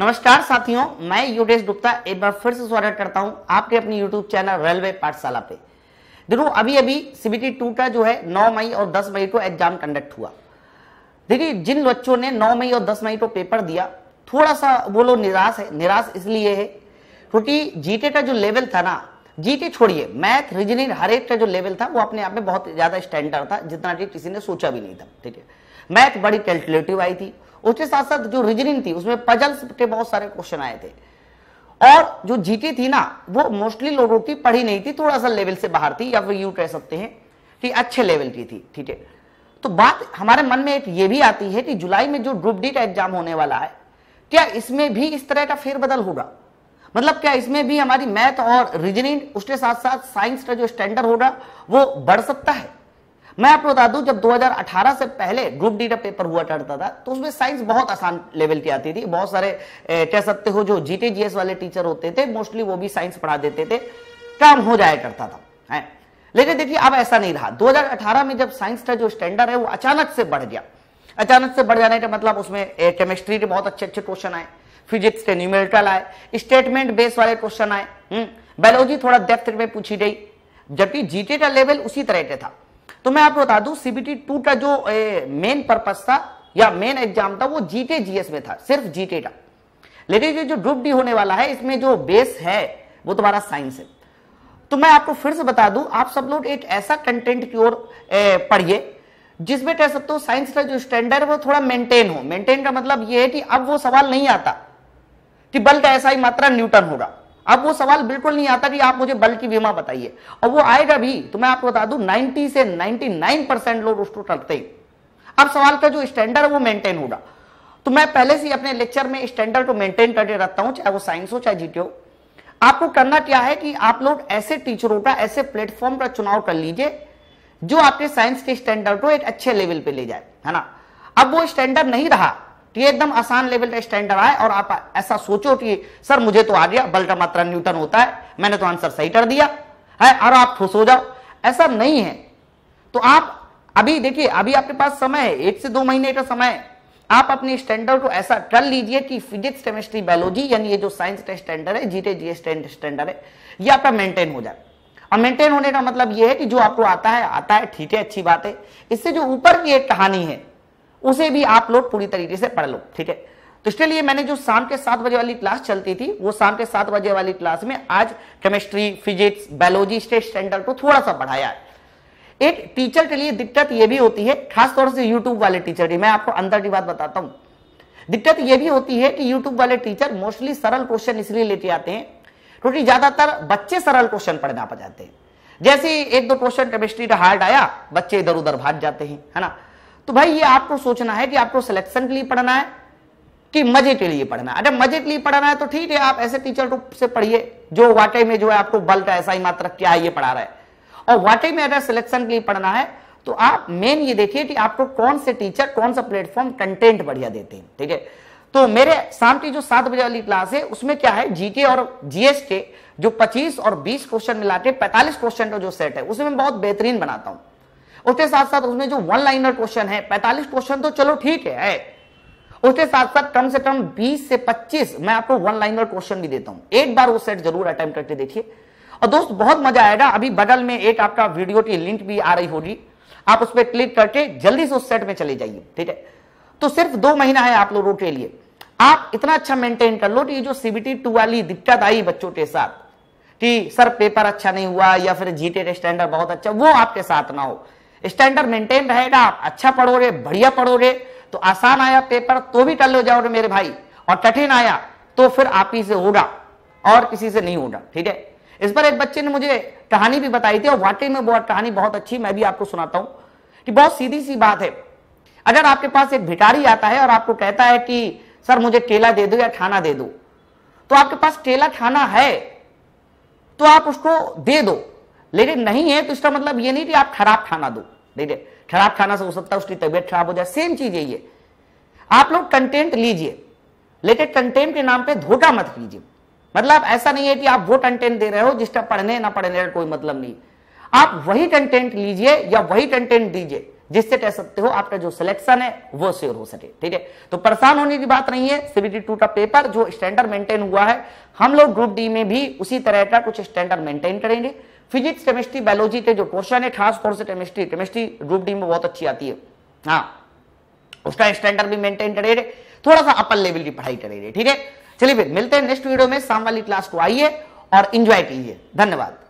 नमस्कार साथियों मैं योगेश गुप्ता एक बार फिर से स्वागत करता हूं आपके अपने यूट्यूब चैनल रेलवे पाठशाला पे देखो अभी अभी सीबीटी टू का जो है 9 मई और 10 मई को एग्जाम कंडक्ट हुआ देखिए जिन बच्चों ने 9 मई और 10 मई को पेपर दिया थोड़ा सा वो लोग निराश है निराश इसलिए है क्योंकि जीटे का जो लेवल था ना जीटे छोड़िए मैथ रीजनिंग हर एक का जो लेवल था वो अपने आप में बहुत ज्यादा स्टैंडर्ड था जितना कि किसी ने सोचा भी नहीं था ठीक है मैथ बड़ी कैलकुलेटिव आई थी उसके साथ साथ जो रीजनिंग थी उसमें पजल्स के बहुत सारे क्वेश्चन आए थे और जो जीके थी ना वो मोस्टली लोगों की पढ़ी नहीं थी थोड़ा सा लेवल से बाहर थी या फिर यू कह सकते हैं कि अच्छे लेवल की थी ठीक है तो बात हमारे मन में एक ये भी आती है कि जुलाई में जो ग्रुप डी का एग्जाम होने वाला है क्या इसमें भी इस तरह का फेरबदल होगा मतलब क्या इसमें भी हमारी मैथ और रीजनिंग उसके साथ साथ साइंस का जो स्टैंडर्ड होगा वो बढ़ सकता है मैं आपको बता दूं जब 2018 से पहले ग्रुप डी का पेपर हुआ करता था तो उसमें साइंस बहुत आसान लेवल की आती थी बहुत सारे कह सकते हो जो जीटे जीएस वाले टीचर होते थे मोस्टली वो भी साइंस पढ़ा देते थे काम हो जाया करता था है लेकिन देखिए अब ऐसा नहीं रहा 2018 में जब साइंस का जो स्टैंडर्ड है वो अचानक से बढ़ गया अचानक से बढ़ जाने का मतलब उसमें केमिस्ट्री के बहुत अच्छे अच्छे क्वेश्चन आए फिजिक्स के न्यूमेरिकल आए स्टेटमेंट बेस वाले क्वेश्चन आए बायोलॉजी हम्म। थोड़ा डेप्थ में पूछी गई जबकि जीटे का लेवल उसी तरह के था तो मैं आपको बता दूं सीबीटी टू का जो मेन पर्पज था या मेन एग्जाम था वो जीटे जीएस में था सिर्फ जीटे का लेकिन जो ग्रुप डी होने वाला है इसमें जो बेस है वो तुम्हारा साइंस है तो मैं आपको फिर से बता दूं आप सब लोग एक ऐसा कंटेंट की ओर पढ़िए जिसमें कह सकते हो साइंस का जो स्टैंडर्ड वो थोड़ा मेंटेन हो मेंटेन का मतलब ये है कि अब वो सवाल नहीं आता कि बल का ऐसा ही मात्रा न्यूटन होगा अब वो सवाल बिल्कुल नहीं आता कि आप मुझे बल की बीमा बताइए और वो आएगा भी तो मैं आपको बता दू 90 से 99 परसेंट लोग उसको टलते ही अब सवाल का जो स्टैंडर्ड है वो मेंटेन होगा तो मैं पहले से अपने लेक्चर में स्टैंडर्ड को मेंटेन करके रखता हूं चाहे वो साइंस हो चाहे जीटीओ आपको करना क्या है कि आप लोग ऐसे टीचरों का ऐसे प्लेटफॉर्म का चुनाव कर लीजिए जो आपके साइंस के स्टैंडर्ड को एक अच्छे लेवल पे ले जाए है ना अब वो स्टैंडर्ड नहीं रहा तो ये एकदम आसान लेवल का स्टैंडर्ड आए और आप ऐसा सोचो कि सर मुझे तो आ गया बल का मात्रा न्यूटन होता है मैंने तो आंसर सही कर दिया है और आप खुश हो जाओ ऐसा नहीं है तो आप अभी देखिए अभी आपके पास समय है एक से दो महीने का समय है आप अपने स्टैंडर्ड को ऐसा कर लीजिए कि फिजिक्स केमिस्ट्री बायोलॉजी यानी ये जो साइंस का स्टैंडर्ड है जीटे जी स्टैंडर्ड है ये आपका मेंटेन हो जाए और मेंटेन होने का मतलब ये है कि जो आपको आता है आता है ठीक है अच्छी बात है इससे जो ऊपर की एक कहानी है उसे भी आप लोग पूरी तरीके से पढ़ लो ठीक है तो इसके लिए मैंने जो शाम के सात बजे वाली क्लास चलती थी वो शाम के सात बजे वाली क्लास में आज chemistry physics biology state standard को थोड़ा सा बढ़ाया है एक टीचर के लिए दिक्कत यह भी होती है खासतौर से यूट्यूब वाले टीचर की मैं आपको अंदर की बात बताता हूं दिक्कत यह भी होती है कि यूट्यूब वाले टीचर मोस्टली सरल क्वेश्चन इसलिए लेके आते हैं क्योंकि ज्यादातर बच्चे सरल क्वेश्चन पढ़ना पा जाते हैं जैसे एक दो क्वेश्चन केमिस्ट्री का हार्ड आया बच्चे इधर उधर भाग जाते हैं है ना तो भाई ये आपको सोचना है कि आपको सिलेक्शन के लिए पढ़ना है कि मजे के लिए पढ़ना है अरे मजे के लिए पढ़ना है तो ठीक है आप ऐसे टीचर रूप से पढ़िए जो वाकई में जो है आपको बल्ट ऐसा ही मात्रा क्या हाँ, ये पढ़ा रहा है और वाकई में अगर सिलेक्शन के लिए पढ़ना है तो आप मेन ये देखिए कि आपको कौन से टीचर कौन सा प्लेटफॉर्म कंटेंट बढ़िया देते हैं ठीक है तो मेरे शाम की जो सात बजे वाली क्लास है उसमें क्या है जीके और जीएस के जो 25 और 20 क्वेश्चन मिला के 45 क्वेश्चन का जो सेट है उसमें बहुत बेहतरीन बनाता हूं उसके साथ साथ उसमें जो वन लाइनर क्वेश्चन है पैंतालीस क्वेश्चन तो चलो ठीक है उसके साथ साथ कम से कम 20 से 25 मैं आपको वन लाइनर क्वेश्चन भी देता हूं एक बार वो सेट जरूर अटेम्प्ट करके देखिए और दोस्त बहुत मजा आएगा अभी बगल में एक आपका वीडियो की लिंक भी आ रही होगी आप उस पर क्लिक करके जल्दी से उस सेट में चले जाइए ठीक है तो सिर्फ दो महीना है आप लोगों के लिए आप इतना अच्छा मेंटेन कर लो कि ये जो सीबीटी टू वाली दिक्कत आई बच्चों के साथ कि सर पेपर अच्छा नहीं हुआ या फिर जीटेड स्टैंडर्ड बहुत अच्छा वो आपके साथ ना हो स्टैंडर्ड मेंटेन रहेगा आप अच्छा पढ़ोगे बढ़िया पढ़ोगे तो आसान आया पेपर तो भी टल हो जाओगे मेरे भाई और कठिन आया तो फिर आप ही से होगा और किसी से नहीं होगा ठीक है इस पर एक बच्चे ने मुझे कहानी भी बताई थी और वाकई में बहुत कहानी बहुत अच्छी मैं भी आपको सुनाता हूं कि बहुत सीधी सी बात है अगर आपके पास एक भिटारी आता है और आपको कहता है कि सर मुझे केला दे दो या खाना दे दो तो आपके पास केला खाना है तो आप उसको दे दो लेकिन नहीं है तो इसका मतलब ये नहीं कि आप खराब खाना दो ठीक है खराब खाना से हो सकता है उसकी तबियत खराब हो जाए सेम चीज है आप लोग कंटेंट लीजिए लेकिन कंटेंट के नाम पे धोखा मत कीजिए मतलब ऐसा नहीं है कि आप वो कंटेंट दे रहे हो जिसका पढ़ने ना पढ़ने का कोई मतलब नहीं आप वही कंटेंट लीजिए या वही कंटेंट दीजिए जिससे कह सकते हो आपका जो सिलेक्शन है वो श्योर हो सके ठीक है तो परेशान होने की बात नहीं है सीबीटी टू का पेपर जो स्टैंडर्ड मेंटेन हुआ है हम लोग ग्रुप डी में भी उसी तरह का कुछ स्टैंडर्ड मेंटेन करेंगे फिजिक्स केमिस्ट्री बायोलॉजी के जो क्वेश्चन है खास तौर से केमिस्ट्री केमिस्ट्री ग्रुप डी में बहुत अच्छी आती है हाँ उसका स्टैंडर्ड भी मेंटेन रहे थोड़ा सा अपर लेवल की पढ़ाई रहे ठीक है चलिए फिर मिलते हैं नेक्स्ट वीडियो में शाम वाली क्लास को आइए और इंजॉय कीजिए धन्यवाद